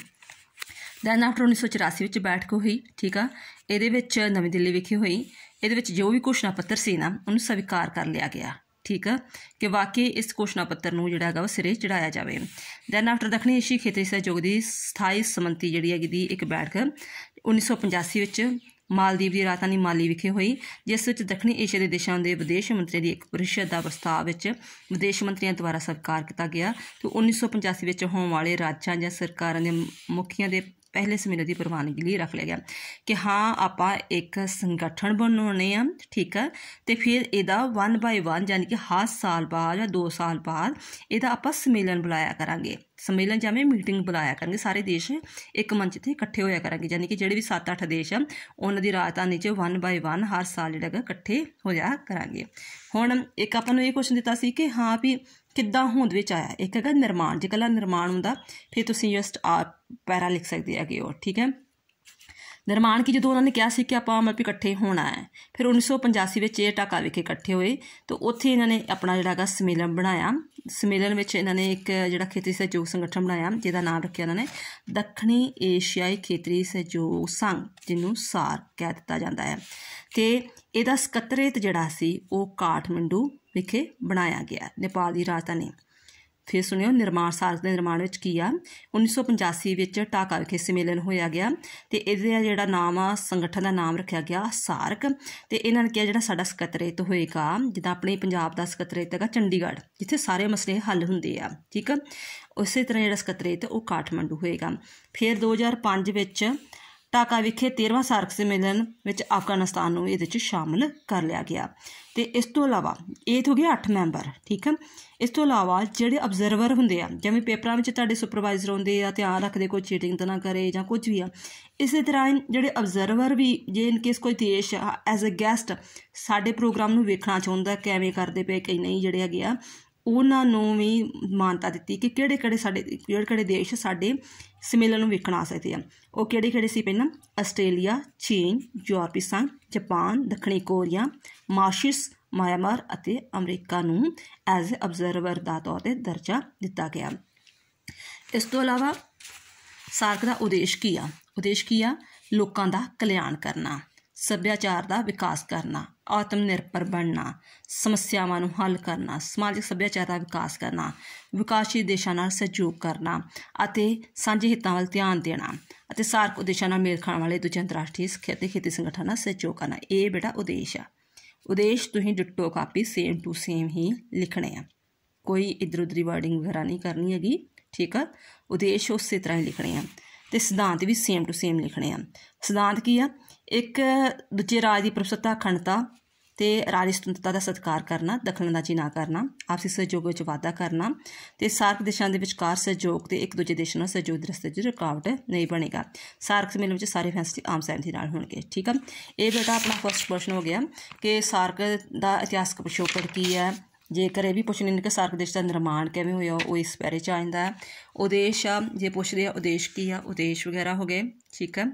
ਦੈਨ ਆਫਟਰ 1984 ਵਿੱਚ ਬੈਠਕ ਹੋਈ ਠੀਕ ਆ ਇਹਦੇ ਵਿੱਚ ਨਵੀਂ ਦਿੱਲੀ ਵਿਖੇ ਹੋਈ ਇਹਦੇ ਵਿੱਚ ਜੋ ਵੀ ਘੋਸ਼ਣਾ ਪੱਤਰ ਸੀ ਨਾ ਉਹਨੂੰ ਸਵੀਕਾਰ ਕਰ ਲਿਆ ਗਿਆ ਠੀਕ ਆ ਕਿ ਵਾਕਈ ਇਸ ਘੋਸ਼ਣਾ ਪੱਤਰ ਨੂੰ ਜਿਹੜਾ ਹੈਗਾ ਉਹ ਸਿਰੇ ਚੜਾਇਆ ਜਾਵੇ ਦੈਨ ਆਫਟਰ ਦੱਖਣੀ ਏਸ਼ੀਆ ਖੇਤਰੀ ਸਹਿਯੋਗ ਦੀ ਸਥਾਈ ਸਮੰਤੀ ਜਿਹੜੀ ਹੈਗੀ ਦੀ ਇੱਕ ਬੈਠਕ 1985 ਵਿੱਚ ਮਾਲਦੀਵ ਦੀ ਰਾਜਧਾਨੀ ਮਾਲੀ ਵਿਖੇ ਹੋਈ ਜਿਸ ਵਿੱਚ ਦੱਖਣੀ ਏਸ਼ੀਆ ਦੇ ਦੇਸ਼ਾਂ ਦੇ ਵਿਦੇਸ਼ ਮੰਤਰੀ ਦੀ ਇੱਕ ਪਰਿਸ਼ਦ ਦਾ ਪ੍ਰਸਤਾਵ ਵਿੱਚ ਵਿਦੇਸ਼ ਮੰਤਰੀਆਂ ਦੁਆਰਾ ਸਵਾਰ ਕੀਤਾ ਗਿਆ ਤੇ 1985 ਵਿੱਚ ਹੋਣ ਵਾਲੇ ਰਾਜਾਂ ਜਾਂ ਸਰਕਾਰਾਂ ਦੇ ਮੁਖੀਆਂ ਦੇ ਪਹਿਲੇ ਸਮੇਂ ਦੀ ਪ੍ਰਵਾਨਗੀ ਲਈ ਰੱਖ ਲਿਆ ਗਿਆ ਕਿ ਹਾਂ ਆਪਾਂ ਇੱਕ ਸੰਗਠਨ ਬਣਾਉਣੇ ਆ ਠੀਕ ਹੈ ਤੇ ਫਿਰ ਇਹਦਾ 1 ਬਾਈ 1 ਯਾਨੀ ਕਿ ਹਰ ਸਾਲ ਬਾਅਦ ਜਾਂ 2 ਸਾਲ ਬਾਅਦ ਇਹਦਾ ਆਪਾਂ ਸਮੇਲਨ ਬੁਲਾਇਆ ਕਰਾਂਗੇ ਸੰਮੇਲਨ ਜਾਂ ਮੀਟਿੰਗ ਬੁਲਾਇਆ ਕਰਨਗੇ ਸਾਰੇ ਦੇਸ਼ ਇੱਕ ਮੰਚ ਤੇ ਇਕੱਠੇ ਹੋਇਆ ਕਰਾਂਗੇ ਯਾਨੀ ਕਿ ਜਿਹੜੇ ਵੀ 7-8 ਦੇਸ਼ ਆ ਉਹਨਾਂ ਦੀ ਰਾਜਧਾਨੀ 'ਚ 1 ਬਾਈ 1 ਹਰ ਸਾਲ ਜਿਹੜਾ ਇਕੱਠੇ ਹੋਇਆ ਕਰਾਂਗੇ ਹੁਣ ਇੱਕ ਆਪਾਂ ਨੂੰ ਇਹ ਕੁਐਸਚਨ ਦਿੱਤਾ ਸੀ ਕਿ ਹਾਂ ਵੀ ਕਿੱਦਾਂ ਹੋਂਦ ਵਿੱਚ ਆਇਆ ਇੱਕ ਹੈਗਾ ਨਿਰਮਾਣ ਜੇ ਕਲਾ ਨਿਰਮਾਣ ਹੁੰਦਾ ਫਿਰ ਤੁਸੀਂ ਜਸਟ ਆ ਪੈਰਾ ਲਿਖ ਸਕਦੇ ਆਗੇ ਹੋ ਠੀਕ ਹੈ ਨਿਰਮਾਣ ਕੀ ਜਦੋਂ ਉਹਨਾਂ ਨੇ ਕਿਹਾ ਸੀ ਕਿ ਆਪਾਂ ਮਤਲਬ ਇਕੱਠੇ ਹੋਣਾ ਹੈ ਫਿਰ 1985 ਵਿੱਚ ਇਹ ਟਾਕਾ ਵਿਖੇ ਇਕੱਠੇ ਹੋਏ ਤਾਂ ਉੱਥੇ ਇਹਨਾਂ ਨੇ ਆਪਣਾ ਜਿਹੜਾ ਹੈਗਾ ਸਮੇਲਨ ਬਣਾਇਆ ਸਮੇਲਨ ਵਿੱਚ ਇਹਨਾਂ ਨੇ ਇੱਕ ਜਿਹੜਾ ਖੇਤਰੀ ਸਹਿਯੋਗ ਸੰਗਠਨ ਬਣਾਇਆ ਜਿਹਦਾ ਨਾਮ ਰੱਖਿਆ ਇਹਨਾਂ ਨੇ ਦੱਖਣੀ ਏਸ਼ੀਆਈ ਖੇਤਰੀ ਸਹਿਯੋਗ ਸੰਘ ਜਿਹਨੂੰ ਸਾਰ ਕਹਿ ਦਿੱਤਾ ਜਾਂਦਾ ਹੈ ਤੇ ਇਹਦਾ ਸਕੱਤਰੇਤ ਜਿਹੜਾ ਸੀ ਉਹ ਕਾਠਮੰਡੂ ਵਿਖੇ ਬਣਾਇਆ ਗਿਆ ਨੇਪਾਲ ਦੀ ਰਾਜਧਾਨੀ ਫਿਰ ਸੁਣਿਓ ਨਿਰਮਾਣ ਸਾਜ ਦੇ ਨਿਰਮਾਣ ਵਿੱਚ ਕੀ ਆ 1985 ਵਿੱਚ ਟਾਕਾ ਵਿਖੇ ਸਮੇਲਨ ਹੋਇਆ ਗਿਆ ਤੇ ਇਹਦੇ ਆ ਜਿਹੜਾ ਨਾਮ ਆ ਸੰਗਠਨ ਦਾ ਨਾਮ ਰੱਖਿਆ ਗਿਆ ਸਾਰਕ ਤੇ ਇਹਨਾਂ ਨੇ ਕਿਹਾ ਜਿਹੜਾ ਸਾਡਾ ਸਕੱਤਰੇਤ ਹੋਏਗਾ ਜਿੱਦਾਂ ਆਪਣੇ ਪੰਜਾਬ ਦਾ ਸਕੱਤਰੇਤ ਹੈਗਾ ਚੰਡੀਗੜ੍ਹ ਜਿੱਥੇ ਸਾਰੇ ਮਸਲੇ ਹੱਲ ਹੁੰਦੇ ਆ ਠੀਕ ਆ ਉਸੇ ਤਰ੍ਹਾਂ ਜਿਹੜਾ ਸਕੱਤਰੇਤ ਉਹ ਕਾਠਮੰਡੂ ਹੋਏਗਾ ਫਿਰ 2005 ਵਿੱਚ ਟਾਕਾ ਵਿਖੇ 13ਵਾਂ ਸਾਰਕ ਸੰਮੇਲਨ ਵਿੱਚ ਅਫਗਾਨਿਸਤਾਨ ਨੂੰ ਇਹਦੇ ਵਿੱਚ ਸ਼ਾਮਲ ਕਰ ਲਿਆ ਗਿਆ ਤੇ ਇਸ ਤੋਂ ਇਲਾਵਾ ਇਹ ਹੋ ਗਿਆ 8 ਮੈਂਬਰ ਠੀਕ ਹੈ ਇਸ ਤੋਂ ਇਲਾਵਾ ਜਿਹੜੇ ਆਬਜ਼ਰਵਰ ਹੁੰਦੇ ਆ ਜਿਵੇਂ ਪੇਪਰਾਂ ਵਿੱਚ ਤੁਹਾਡੇ ਸੁਪਰਵਾਈਜ਼ਰ ਹੁੰਦੇ ਆ ਧਿਆਨ ਰੱਖਦੇ ਕੋਈ ਚੀਟਿੰਗ ਤਾਂ ਨਾ ਕਰੇ ਜਾਂ ਕੁਝ ਵੀ ਆ ਇਸੇ ਤਰ੍ਹਾਂ ਜਿਹੜੇ ਆਬਜ਼ਰਵਰ ਵੀ ਜੇ ਇਨ ਕੇਸ ਕੋਈ ਦੇਸ਼ ਐਜ਼ ਅ ਗੈਸਟ ਸਾਡੇ ਪ੍ਰੋਗਰਾਮ ਨੂੰ ਵੇਖਣਾ ਚਾਹੁੰਦਾ ਕਿਵੇਂ ਕਰਦੇ ਪਏ ਕਿ ਨਹੀਂ ਜਿਹੜੇ ਹੈਗੇ ਆ ਉਹਨਾਂ ਨੂੰ ਵੀ ਮਾਨਤਾ ਦਿੱਤੀ ਕਿ ਕਿਹੜੇ ਕਿਹੜੇ ਸਾਡੇ ਕਿਹੜੇ ਕਿਹੜੇ ਦੇਸ਼ ਸਾਡੇ ਸਿਮਿਲਰ ਨੂੰ ਵੇਖਣ ਆ ਸਕਦੇ ਆ ਉਹ ਕਿਹੜੇ ਕਿਹੜੇ ਸੀ ਪਹਿਲਾਂ ਆਸਟ੍ਰੇਲੀਆ ਚੀਨ ਯੂਰਪੀ ਸੰਘ ਜਾਪਾਨ ਦੱਖਣੀ ਕੋਰੀਆ ਮਾਰਸ਼ਿਸ ਮਾਇਮਰ ਅਤੇ ਅਮਰੀਕਾ ਨੂੰ ਐਜ਼ ਅਬਜ਼ਰਵਰ ਦਾ ਤੌਰ ਤੇ ਦਰਜਾ ਦਿੱਤਾ ਗਿਆ ਇਸ ਤੋਂ ਇਲਾਵਾ ਸਾਰਕ ਦਾ ਉਦੇਸ਼ ਕੀ ਆ ਉਦੇਸ਼ ਕੀ ਆ ਲੋਕਾਂ ਦਾ ਕਲਿਆਣ ਕਰਨਾ ਸੱਭਿਆਚਾਰ ਦਾ ਵਿਕਾਸ ਕਰਨਾ ਆਤਮ ਨਿਰਪਰ ਬਣਨਾ ਸਮੱਸਿਆਵਾਂ ਨੂੰ ਹੱਲ ਕਰਨਾ ਸਮਾਜਿਕ ਸੱਭਿਆਚਾਰ ਦਾ ਵਿਕਾਸ ਕਰਨਾ ਵਿਕਾਸੀ ਦੇਸ਼ਾਂ ਨਾਲ ਸਹਿਯੋਗ ਕਰਨਾ ਅਤੇ ਸਾਂਝੇ ਹਿੱਤਾਂ ਵੱਲ ਧਿਆਨ ਦੇਣਾ ਅਤੇ ਸਾਰਕ ਉਦੇਸ਼ਾਂ ਨਾਲ ਮੇਲ ਖਾਣ ਵਾਲੇ ਦੂਜੇ ਅੰਤਰਰਾਸ਼ਟਰੀ ਤੇ ਖੇਤੀ ਸੰਗਠਨਾਂ ਨਾਲ ਸਹਿਯੋਗ ਕਰਨਾ ਇਹ ਬੇਟਾ ਉਦੇਸ਼ ਆ ਉਦੇਸ਼ ਤੁਸੀਂ ditto copy same to same ਹੀ ਲਿਖਣੇ ਆ ਕੋਈ ਇਧਰ ਉਧਰ ਦੀ ਵਰਡਿੰਗ ਵਗੈਰਾ ਨਹੀਂ ਕਰਨੀ ਹੈਗੀ ਠੀਕ ਆ ਉਦੇਸ਼ ਉਸੇ ਤਰ੍ਹਾਂ ਹੀ ਲਿਖਣੇ ਆ ਤੇ ਸਿਧਾਂਤ ਵੀ ਸੇਮ ਟੂ ਸੇਮ ਲਿਖਣੇ ਆ ਸਿਧਾਂਤ ਕੀ ਆ ਇੱਕ ਦੂਜੇ ਰਾਜ ਦੀ ਪ੍ਰਭਸਤਾ ਅਖੰਡਤਾ ਤੇ ਰਾਜ ਸੁਤੰਤਰਤਾ ਦਾ ਸਤਿਕਾਰ ਕਰਨਾ ਦਖਲਅੰਦਾਜ਼ੀ ਨਾ ਕਰਨਾ ਆਪਸੀ ਸਹਿਯੋਗ ਵਿੱਚ ਵਾਅਦਾ ਕਰਨਾ ਤੇ ਸਾਰਕ ਦੇਸ਼ਾਂ ਦੇ ਵਿਚਕਾਰ ਸਹਿਯੋਗ ਤੇ ਇੱਕ ਦੂਜੇ ਦੇਸ਼ ਨਾਲ ਸਹਿਯੋਗ ਦੇ ਰਸਤੇ 'ਚ ਰੁਕਾਵਟ ਨਹੀਂ ਬਣੇਗਾ ਸਾਰਕ ਸਮੇਲ ਵਿੱਚ ਸਾਰੇ ਫੈਸਲੇ ਆਮ ਸਹਿਮਤੀ ਨਾਲ ਹੋਣਗੇ ਠੀਕ ਆ ਇਹ ਬੇਟਾ ਆਪਣਾ ਫਸਟ ਪ੍ਰਸ਼ਨ ਹੋ ਗਿਆ ਕਿ ਸਾਰਕ ਦਾ ਇਤਿਹਾਸਕ ਪਿਛੋਕੜ ਕੀ ਹੈ ਜੇਕਰ ਇਹ ਵੀ ਪੁੱਛਣ ਨੇ ਕਿ ਸਾਰਕ ਦੇਸ਼ ਦਾ ਨਿਰਮਾਣ ਕਿਵੇਂ ਹੋਇਆ ਉਹ ਇਸ ਬਾਰੇ ਚ ਆ ਜਾਂਦਾ ਹੈ ਉਦੇਸ਼ ਆ ਜੇ ਪੁੱਛਦੇ ਆ ਉਦੇਸ਼ ਕੀ ਆ ਉਦੇਸ਼ ਵਗੈਰਾ ਹੋ ਗਏ ਠੀਕ ਹੈ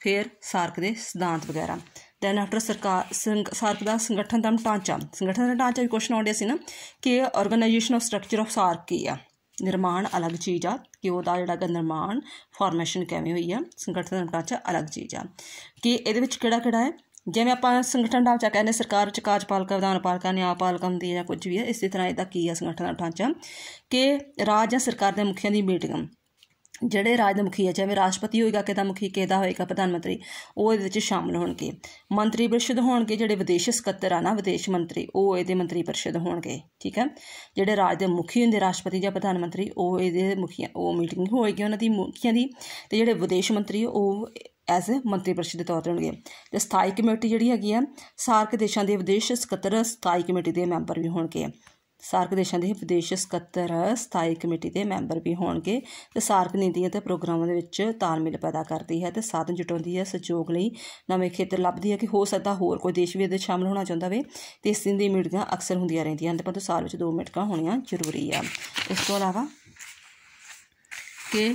ਫਿਰ ਸਾਰਕ ਦੇ ਸਿਧਾਂਤ ਵਗੈਰਾ ਦੈਨ ਆਫਟਰ ਸਰਕਾਰ ਸਾਰਕ ਦਾ ਸੰਗਠਨ ਦਾ ਢਾਂਚਾ ਸੰਗਠਨ ਦਾ ਢਾਂਚਾ ਵੀ ਕੁਐਸਚਨ ਆਉਂਦੇ ਸੀ ਨਾ ਕਿ organisation of structure of SAARC ਕੀ ਆ ਨਿਰਮਾਣ ਅਲੱਗ ਚੀਜ਼ ਆ ਕਿ ਉਹਦਾ ਜਿਹੜਾ ਕਿ ਨਿਰਮਾਣ ਫਾਰਮੇਸ਼ਨ ਕਿਵੇਂ ਹੋਈ ਆ ਸੰਗਠਨ ਦਾ ਢਾਂਚਾ ਅਲੱਗ ਚੀਜ਼ ਆ ਕਿ ਇਹਦੇ ਵਿੱਚ ਕਿਹੜਾ ਕਿਹੜਾ ਹੈ ਜਿਵੇਂ ਆਪਾਂ ਸੰਗਠਨ ਢਾਂਚਾ ਕਹਿੰਦੇ ਸਰਕਾਰ ਵਿੱਚ ਕਾਰਜਪਾਲਿਕਾ ਵਿਧਾਨ ਪਾਲਿਕਾ ਨਿਆਂਪਾਲਿਕਾ ਹੁੰਦੀ ਹੈ ਜਾਂ ਕੁਝ ਵੀ ਹੈ ਇਸੇ ਤਰ੍ਹਾਂ ਇਹਦਾ ਕੀ ਹੈ ਸੰਗਠਨ ਦਾ ਢਾਂਚਾ ਕਿ ਰਾਜ ਜਾਂ ਸਰਕਾਰ ਦੇ ਮੁਖੀਆਂ ਦੀ ਮੀਟਿੰਗ ਜਿਹੜੇ ਰਾਜ ਦੇ ਮੁਖੀ ਹੈ ਜਿਵੇਂ ਰਾਸ਼ਟਰਪਤੀ ਹੋਏਗਾ ਕਿਦਾ ਮੁਖੀ ਕਿਹਦਾ ਹੋਏਗਾ ਪ੍ਰਧਾਨ ਮੰਤਰੀ ਉਹ ਇਹਦੇ ਵਿੱਚ ਸ਼ਾਮਲ ਹੋਣਗੇ ਮੰਤਰੀ ਪਰਿਸ਼ਦ ਹੋਣਗੇ ਜਿਹੜੇ ਵਿਦੇਸ਼ ਸਕੱਤਰ ਆ ਨਾ ਵਿਦੇਸ਼ ਮੰਤਰੀ ਉਹ ਇਹਦੇ ਮੰਤਰੀ ਪਰਿਸ਼ਦ ਹੋਣਗੇ ਠੀਕ ਹੈ ਜਿਹੜੇ ਰਾਜ ਦੇ ਮੁਖੀ ਹੁੰਦੇ ਰਾਸ਼ਟਰਪਤੀ ਜਾਂ ਪ੍ਰਧਾਨ ਮੰਤਰੀ ਉਹ ਇਹਦੇ ਮੁਖੀ ਉਹ ਮੀਟਿੰਗ ਹੋਏਗੀ ਉਹਨਾਂ ਦੀ ਮੁਖੀਆਂ ਦੀ ਤੇ ਜਿਹੜੇ ਵਿਦੇਸ਼ ਮੰਤਰੀ ਉਹ ਐਸ ਮੰਤਰੀ ਪਰਿਸ਼ਦ ਦੇ ਤੌਰ ਤੇ ਹੋਣਗੇ ਤੇ ਸਥਾਈ ਕਮੇਟੀ ਜਿਹੜੀ ਹੈਗੀ ਆ ਸਾਰਕ ਦੇਸ਼ਾਂ ਦੇ ਵਿਦੇਸ਼ ਸਕੱਤਰ ਸਥਾਈ ਕਮੇਟੀ ਦੇ ਮੈਂਬਰ ਵੀ ਹੋਣਗੇ ਸਾਰਕ ਦੇਸ਼ਾਂ ਦੇ ਵਿਦੇਸ਼ ਸਕੱਤਰ ਸਥਾਈ ਕਮੇਟੀ ਦੇ ਮੈਂਬਰ ਵੀ ਹੋਣਗੇ ਤੇ ਸਾਰਕ ਨੀਤੀਆਂ ਤੇ ਪ੍ਰੋਗਰਾਮਾਂ ਦੇ ਵਿੱਚ ਤਾਲਮੇਲ ਪੈਦਾ ਕਰਦੀ ਹੈ ਤੇ ਸਾਧਨ ਜੁਟਾਉਂਦੀ ਹੈ ਸਹਿਯੋਗ ਲਈ ਨਵੇਂ ਖੇਤਰ ਲੱਭਦੀ ਹੈ ਕਿ ਹੋ ਸਕਦਾ ਹੋਰ ਕੋਈ ਦੇਸ਼ ਵੀ ਇਹਦੇ ਸ਼ਾਮਲ ਹੋਣਾ ਚਾਹੁੰਦਾ ਵੇ ਤੇ ਇਸ ਦਿਨ ਦੀ ਮੀਟਿੰਗਾਂ ਅਕਸਰ ਹੁੰਦੀਆਂ ਰਹਿੰਦੀਆਂ ਹਨ ਤੇ ਤੋਂ ਸਾਲ ਵਿੱਚ ਦੋ ਮੀਟਿੰਗਾਂ ਹੋਣੀਆਂ ਜ਼ਰੂਰੀ ਆ ਇਸ ਤੋਂ ਇਲਾਵਾ ਕਿ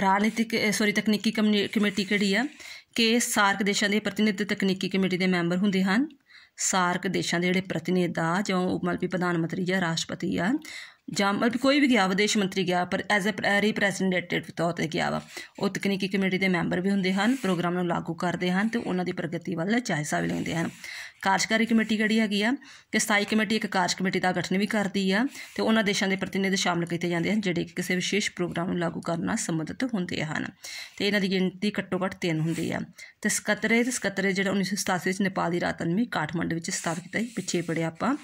ਰਾਜਨੀਤਿਕ ਸੋਰੀ ਤਕਨੀਕੀ ਕਮੇਟੀ ਕਿਹੜੀ ਆ ਕਿ ਸਾਰਕ ਦੇਸ਼ਾਂ ਦੇ ਪ੍ਰਤੀਨਿਧ ਤਕਨੀਕੀ ਕਮੇਟੀ ਦੇ ਮੈਂਬਰ ਹੁੰਦੇ ਹਨ ਸਾਰਕ ਦੇਸ਼ਾਂ ਦੇ ਜਿਹੜੇ ਪ੍ਰਤੀਨਿਧਾ ਜਿਵੇਂ ਜਾਂ ਵੀ ਪ੍ਰਧਾਨ ਮੰਤਰੀ ਜਾਂ ਰਾਸ਼ਟਰਪਤੀ ਆ ਜਾਂ ਮਤਲਬ ਕੋਈ ਵੀ ਗਿਆ ਵਿਦੇਸ਼ ਮੰਤਰੀ ਗਿਆ ਪਰ ਐਜ਼ ਅ ਰਿਪ੍ਰੈਜ਼ੈਂਟੇਟਿਵ ਤੌਰ ਤੇ ਗਿਆ ਵਾ ਉਹ ਤਕਨੀਕੀ ਕਮੇਟੀ ਦੇ ਮੈਂਬਰ ਵੀ ਹੁੰਦੇ ਹਨ ਪ੍ਰੋਗਰਾਮ ਨੂੰ ਲਾਗੂ ਕਰਦੇ ਹਨ ਤੇ ਉਹਨਾਂ ਦੀ ਪ੍ਰਗਤੀ ਵੱਲ ਜਾਇਜ਼ਾ ਵੀ ਲੈਂਦੇ ਹਨ ਕਾਰਜਕਾਰੀ ਕਮੇਟੀ ਕਿਹੜੀ ਹੈਗੀ ਆ ਕਿ ਸਥਾਈ ਕਮੇਟੀ ਇੱਕ ਕਾਰਜ ਕਮੇਟੀ ਦਾ ਗਠਨ ਵੀ ਕਰਦੀ ਆ ਤੇ ਉਹਨਾਂ ਦੇਸ਼ਾਂ ਦੇ ਪ੍ਰਤੀਨਿਧ ਸ਼ਾਮਲ ਕੀਤੇ ਜਾਂਦੇ ਹਨ ਜਿਹੜੇ ਕਿਸੇ ਵਿਸ਼ੇਸ਼ ਪ੍ਰੋਗਰਾਮ ਨੂੰ ਲਾਗੂ ਕਰਨ ਨਾਲ ਸੰਬੰਧਿਤ ਹੁੰਦੇ ਹਨ ਤੇ ਇਹਨਾਂ ਦੀ ਗਿਣਤੀ ਘੱਟੋ ਘੱਟ 3 ਹੁੰਦੀ ਆ ਤੇ ਸਕੱਤਰੇ ਤੇ ਸਕੱਤਰੇ ਜਿਹੜਾ 1987 ਵਿੱਚ ਨੇਪਾਲ ਦੀ ਰਾਜਧਾਨੀ ਕਾਠਮੰਡੂ ਵਿੱਚ ਸਥਾਪਿਤ ਕੀਤਾ ਪਿੱਛੇ ਪੜਿਆ ਆਪਾਂ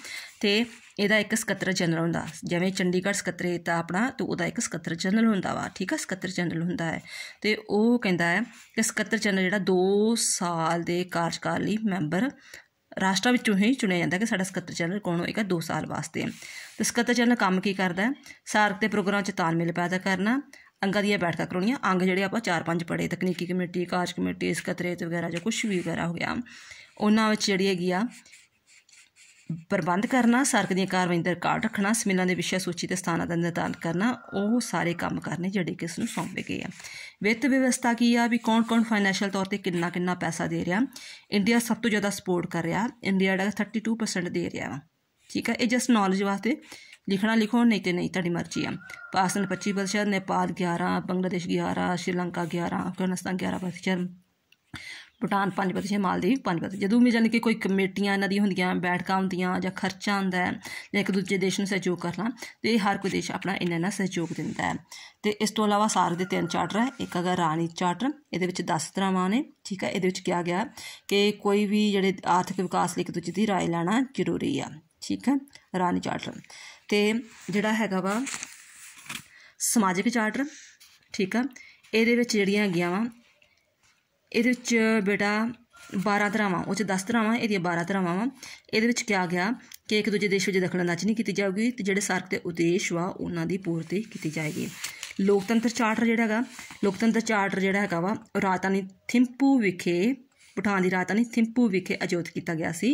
ਤੇ ਇਹਦਾ ਇੱਕ ਸਕੱਤਰ ਜਨਰਲ ਹੁੰਦਾ ਜਿਵੇਂ ਚੰਡੀਗੜ੍ਹ ਤਾਂ ਆਪਣਾ ਤੋਂ ਉਹਦਾ ਇੱਕ ਸਕੱਤਰ ਜਨਰਲ ਹੁੰਦਾ ਵਾ ਠੀਕ ਆ ਸਕੱਤਰ ਜਨਰਲ ਹੁੰਦਾ ਹੈ ਤੇ ਉਹ ਕਹਿੰਦਾ ਹੈ ਕਿ ਸਕੱਤਰ ਜਨਰਲ ਜਿਹੜਾ 2 ਸਾਲ ਦੇ ਕਾਰਜਕਾਲ ਲਈ ਮੈਂਬਰ ਰਾਸ਼ਟਰ ਵਿੱਚੋਂ ਹੀ ਚੁਣਿਆ ਜਾਂਦਾ ਕਿ ਸਾਡਾ ਸਕੱਤਰ ਜਨਰਲ ਕੌਣ ਹੋਏਗਾ 2 ਸਾਲ ਵਾਸਤੇ ਤੇ ਸਕੱਤਰ ਜਨਰਲ ਕੰਮ ਕੀ ਕਰਦਾ ਹੈ ਸਾਰਕ ਦੇ ਪ੍ਰੋਗਰਾਮ 'ਚ ਤਾਲਮੇਲ ਪੈਦਾ ਕਰਨਾ ਅੰਗਾਂ ਦੀਆਂ ਬੈਠਕਾਂ ਕਰਾਉਣੀਆਂ ਅੰਗ ਜਿਹੜੇ ਆਪਾਂ 4-5 ਪੜੇ ਤਕਨੀਕੀ ਕਮੇਟੀ ਕਾਰਜ ਕਮੇਟੀ ਸਕੱਤਰੇਤ ਵਗੈਰਾ ਜੋ ਕੁਝ ਵੀ ਵਗੈਰਾ ਹੋ ਗਿਆ ਉਹਨਾਂ ਵਿੱਚ ਜਿਹੜੀ ਹੈਗੀ ਆ ਪ੍ਰਬੰਧ ਕਰਨਾ ਸਰਕ ਦੀਆਂ ਕਾਰਵਾਈਆਂ ਦਾ ਰਿਕਾਰਡ ਰੱਖਣਾ ਸਮਿਲਾਂ ਦੇ ਵਿਸ਼ਾ ਸੂਚੀ ਤੇ ਸਥਾਨਾਂ ਦਾ ਨਿਰਧਾਰਨ ਕਰਨਾ ਉਹ ਸਾਰੇ ਕੰਮ ਕਰਨੇ ਜਿਹੜੇ ਕਿਸ ਨੂੰ ਸੌਂਪੇ ਗਏ ਆ ਵਿੱਤ ਵਿਵਸਥਾ ਕੀ ਆ ਵੀ ਕੌਣ-ਕੌਣ ਫਾਈਨੈਂਸ਼ੀਅਲ ਤੌਰ ਤੇ ਕਿੰਨਾ ਕਿੰਨਾ ਪੈਸਾ ਦੇ ਰਿਹਾ ਇੰਡੀਆ ਸਭ ਤੋਂ ਜ਼ਿਆਦਾ ਸਪੋਰਟ ਕਰ ਰਿਹਾ ਇੰਡੀਆ ਦਾ 32% ਦੇ ਰਿਹਾ ਠੀਕ ਆ ਇਹ ਜਸ ਨੌਲੇਜ ਵਾਸਤੇ ਲਿਖਣਾ ਲਿਖੋ ਨਹੀਂ ਤੇ ਨਹੀਂ ਤੁਹਾਡੀ ਮਰਜ਼ੀ ਆ ਪਾਕਿਸਤਾਨ 25% ਨੇਪਾਲ 11 ਬੰਗਲਾਦੇਸ਼ 11 ਸ਼੍ਰੀਲੰਕਾ 11 ਅਫਗਾਨਿਸਤਾਨ 11% ਭੂਟਾਨ 5% ਮਾਲਦੀਵ 5% ਜਦੋਂ ਵੀ ਜਾਨੀ ਕਿ ਕੋਈ ਕਮੇਟੀਆਂ ਇਹਨਾਂ ਦੀ ਹੁੰਦੀਆਂ ਬੈਠਕਾਂ ਹੁੰਦੀਆਂ ਜਾਂ ਖਰਚਾ ਹੁੰਦਾ ਹੈ ਜਾਂ ਇੱਕ ਦੂਜੇ ਦੇਸ਼ ਨੂੰ ਸਹਿਯੋਗ ਕਰਨਾ ਤੇ ਹਰ ਕੋਈ ਦੇਸ਼ ਆਪਣਾ ਇਹਨਾਂ ਨਾਲ ਸਹਿਯੋਗ ਦਿੰਦਾ ਹੈ ਤੇ ਇਸ ਤੋਂ ਇਲਾਵਾ ਸਾਰ ਦੇ ਤਿੰਨ ਚਾਰਟਰ ਹੈ ਇੱਕ ਹੈਗਾ ਰਾਣੀ ਚਾਰਟਰ ਇਹਦੇ ਵਿੱਚ 10 ਧਰਾਵਾਂ ਨੇ ਠੀਕ ਹੈ ਇਹਦੇ ਵਿੱਚ ਕਿਹਾ ਗਿਆ ਕਿ ਕੋਈ ਵੀ ਜਿਹੜੇ ਆਰਥਿਕ ਵਿਕਾਸ ਲਈ ਇੱਕ ਦੂਜੇ ਦੀ رائے ਲੈਣਾ ਜ਼ਰੂਰੀ ਆ ਠੀਕ ਹੈ ਰਾਣੀ ਚਾਰਟਰ ਤੇ ਜਿਹੜਾ ਹੈਗਾ ਵਾ ਸਮਾਜਿਕ ਚਾਰਟਰ ਠੀਕ ਆ ਇਹਦੇ ਵਿੱਚ ਜਿਹੜੀਆਂ ਹੈਗੀਆਂ ਵਾ ਇਹਦੇ ਵਿੱਚ ਬੇਟਾ 12 ਧਰਾਵਾਂ ਉਹ ਚ 10 ਧਰਾਵਾਂ ਇਹਦੀ 12 ਧਰਾਵਾਂ ਵਾ ਇਹਦੇ ਵਿੱਚ ਕਿਹਾ ਗਿਆ ਕਿ ਇੱਕ ਦੂਜੇ ਦੇਸ਼ ਵਿੱਚ ਦਖਲਅੰਦਾਜ਼ੀ ਨਹੀਂ ਕੀਤੀ ਜਾਊਗੀ ਤੇ ਜਿਹੜੇ ਸਰਕ ਦੇ ਉਦੇਸ਼ ਵਾ ਉਹਨਾਂ ਦੀ ਪੂਰਤੀ ਕੀਤੀ ਜਾਏਗੀ ਲੋਕਤੰਤਰ ਚਾਰਟਰ ਜਿਹੜਾ ਹੈਗਾ ਲੋਕਤੰਤਰ ਚਾਰਟਰ ਜਿਹੜਾ ਹੈਗਾ ਵਾ ਰਾਜਧਾਨੀ ਥਿੰਪੂ ਵਿਖੇ ਪਠਾਨ ਦੀ ਰਾਜਧਾਨੀ ਥਿੰਪੂ ਵਿਖੇ ਆਯੋਜਿਤ ਕੀਤਾ ਗਿਆ ਸੀ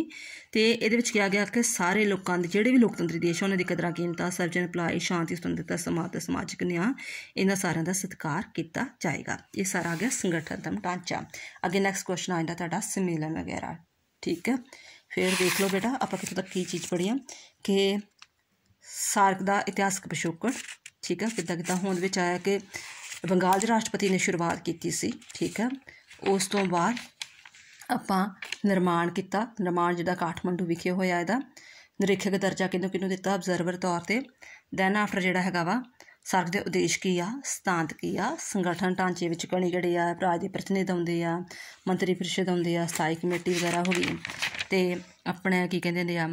ਤੇ ਇਹਦੇ ਵਿੱਚ ਕਿਹਾ ਗਿਆ ਕਿ ਸਾਰੇ ਲੋਕਾਂ ਦੇ ਜਿਹੜੇ ਵੀ ਲੋਕਤੰਤਰੀ ਦੇਸ਼ ਉਹਨਾਂ ਦੀ ਕਦਰਾਂ ਕੀਮਤਾਂ ਸਰਜਨ ਭਲਾਈ ਸ਼ਾਂਤੀ ਸੁਤੰਤਰਤਾ ਸਮਾਜ ਤੇ ਸਮਾਜਿਕ ਨਿਆਂ ਇਹਨਾਂ ਸਾਰਿਆਂ ਦਾ ਸਤਿਕਾਰ ਕੀਤਾ ਜਾਏਗਾ ਇਹ ਸਾਰਾ ਆ ਗਿਆ ਸੰਗਠਨ ਦਾ ਢਾਂਚਾ ਅੱਗੇ ਨੈਕਸਟ ਕੁਐਸਚਨ ਜਾਂਦਾ ਤੁਹਾਡਾ ਸਮੇਲਨ ਵਗੈਰਾ ਠੀਕ ਹੈ ਫਿਰ ਦੇਖ ਲਓ ਬੇਟਾ ਆਪਾਂ ਕਿਤੇ ਤੱਕ ਕੀ ਚੀਜ਼ ਪੜੀਆਂ ਕਿ ਸਾਰਕ ਦਾ ਇਤਿਹਾਸਕ ਪਿਛੋਕੜ ਠੀਕ ਹੈ ਕਿੱਦਾਂ ਕਿੱਦਾਂ ਹੋਂਦ ਵਿੱਚ ਆਇਆ ਕਿ ਬੰਗਾਲ ਦੇ ਰਾਸ਼ਟਰਪਤੀ ਨੇ ਸ਼ੁਰੂਆਤ ਕੀਤੀ ਸੀ ਠੀਕ ਹੈ ਉਸ ਤੋਂ ਬਾਅਦ ਆਪਾਂ ਨਿਰਮਾਣ ਕੀਤਾ ਨਿਰਮਾਣ ਜਿਹਦਾ ਕਾਠਮੰਡੂ ਵਿਖੇ ਹੋਇਆ ਇਹਦਾ ਨਿਰੀਖਕ ਦਰਜਾ ਕਿਹਨੂੰ ਕਿਨੂੰ ਦਿੱਤਾ ਆਬਜ਼ਰਵਰ ਤੌਰ ਤੇ ਦੈਨ ਆਫਟਰ ਜਿਹੜਾ ਹੈਗਾ ਵਾ ਸਰਕ ਦੇ ਉਦੇਸ਼ ਕੀ ਆ ਸਤਾਂਤ ਕੀ ਆ ਸੰਗਠਨ ਢਾਂਚੇ ਵਿੱਚ ਕਣੀ ਗੜੀ ਆ ਰਾਜ ਦੇ ਪ੍ਰਤੀਨਿਧ ਆਉਂਦੇ ਆ ਮੰਤਰੀ ਪਰਿਸ਼ਦ ਆਉਂਦੇ ਆ ਸਥਾਈ ਕਮੇਟੀ ਵਗੈਰਾ ਹੋ ਗਈ ਤੇ ਆਪਣੇ ਕੀ ਕਹਿੰਦੇ ਨੇ ਆ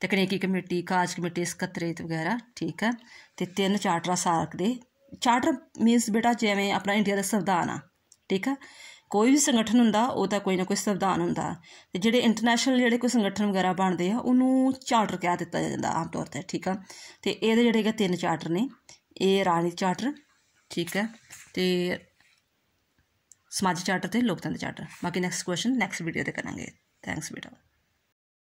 ਤਕਨੀਕੀ ਕਮੇਟੀ ਕਾਜ ਕਮੇਟੀ ਸਕੱਤਰੇਤ ਵਗੈਰਾ ਠੀਕ ਆ ਤੇ ਤਿੰਨ ਚਾਰਟਰ ਸਾਰਕ ਦੇ ਚਾਰਟਰ ਮੀਨਸ ਬੇਟਾ ਜਿਵੇਂ ਆਪਣਾ ਇੰਡੀਆ ਦਾ ਸੰਵਿਧਾਨ ਆ ਠੀਕ ਆ ਕੋਈ ਵੀ ਸੰਗਠਨ ਹੁੰਦਾ ਉਹਦਾ ਕੋਈ ਨਾ ਕੋਈ ਸੰਵਿਧਾਨ ਹੁੰਦਾ ਤੇ ਜਿਹੜੇ ਇੰਟਰਨੈਸ਼ਨਲ ਜਿਹੜੇ ਕੋਈ ਸੰਗਠਨ ਵਗੈਰਾ ਬਣਦੇ ਆ ਉਹਨੂੰ ਚਾਰਟਰ ਕਹਿ ਦਿੱਤਾ ਜਾਂਦਾ ਆਮ ਤੌਰ ਤੇ ਠੀਕ ਆ ਤੇ ਇਹਦੇ ਜਿਹੜੇ ਕਿ ਤਿੰਨ ਚਾਰਟਰ ਨੇ ਇਹ ਰਾਜਨੀਤਿਕ ਚਾਰਟਰ ਠੀਕ ਹੈ ਤੇ ਸਮਾਜਿਕ ਚਾਰਟਰ ਤੇ ਲੋਕਤੰਤਰ ਚਾਰਟਰ ਬਾਕੀ ਨੈਕਸਟ ਕੁਐਸਚਨ ਨੈਕਸਟ ਵੀਡੀਓ ਤੇ ਕਰਾਂਗੇ ਥੈਂਕਸ ਬੇਟਾ